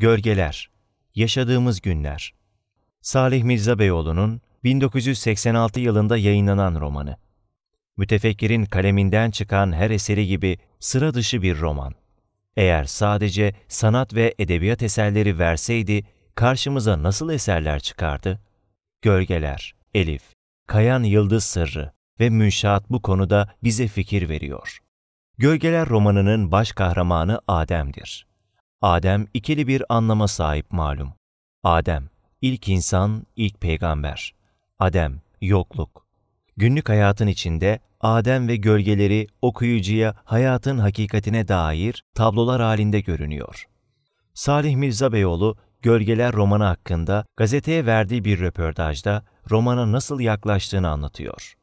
Gölgeler, Yaşadığımız Günler, Salih Mirza Beyoğlu'nun 1986 yılında yayınlanan romanı. Mütefekkirin kaleminden çıkan her eseri gibi sıra dışı bir roman. Eğer sadece sanat ve edebiyat eserleri verseydi karşımıza nasıl eserler çıkardı? Gölgeler, Elif, Kayan Yıldız Sırrı ve Münşaat bu konuda bize fikir veriyor. Gölgeler romanının baş kahramanı Adem'dir. Adem ikili bir anlama sahip malum. Adem, ilk insan, ilk peygamber. Adem, yokluk. Günlük hayatın içinde Adem ve gölgeleri okuyucuya hayatın hakikatine dair tablolar halinde görünüyor. Salih Mirza Gölgeler romanı hakkında gazeteye verdiği bir röportajda romana nasıl yaklaştığını anlatıyor.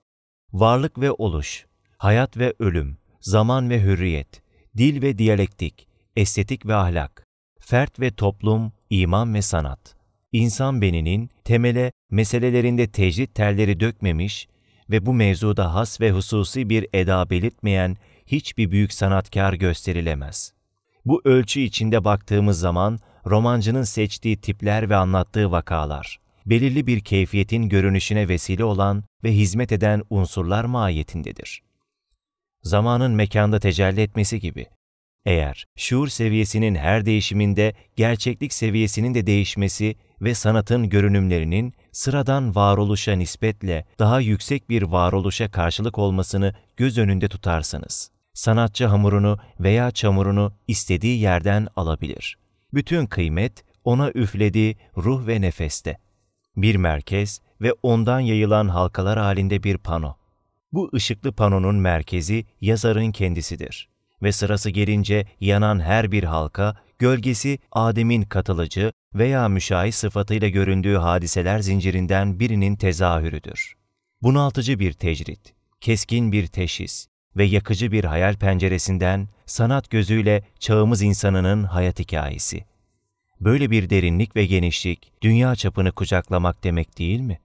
Varlık ve oluş, hayat ve ölüm, zaman ve hürriyet, dil ve diyalektik, estetik ve ahlak, fert ve toplum, iman ve sanat. İnsan beninin temele meselelerinde tecrit terleri dökmemiş ve bu mevzuda has ve hususi bir eda belirtmeyen hiçbir büyük sanatkar gösterilemez. Bu ölçü içinde baktığımız zaman romancının seçtiği tipler ve anlattığı vakalar, belirli bir keyfiyetin görünüşüne vesile olan ve hizmet eden unsurlar mahiyetindedir. Zamanın mekanda tecelli etmesi gibi, eğer şuur seviyesinin her değişiminde gerçeklik seviyesinin de değişmesi ve sanatın görünümlerinin sıradan varoluşa nispetle daha yüksek bir varoluşa karşılık olmasını göz önünde tutarsanız, sanatçı hamurunu veya çamurunu istediği yerden alabilir. Bütün kıymet ona üflediği ruh ve nefeste. Bir merkez ve ondan yayılan halkalar halinde bir pano. Bu ışıklı panonun merkezi yazarın kendisidir. Ve sırası gelince yanan her bir halka, gölgesi Adem'in katılıcı veya müşahit sıfatıyla göründüğü hadiseler zincirinden birinin tezahürüdür. Bunaltıcı bir tecrit, keskin bir teşhis ve yakıcı bir hayal penceresinden sanat gözüyle çağımız insanının hayat hikayesi. Böyle bir derinlik ve genişlik dünya çapını kucaklamak demek değil mi?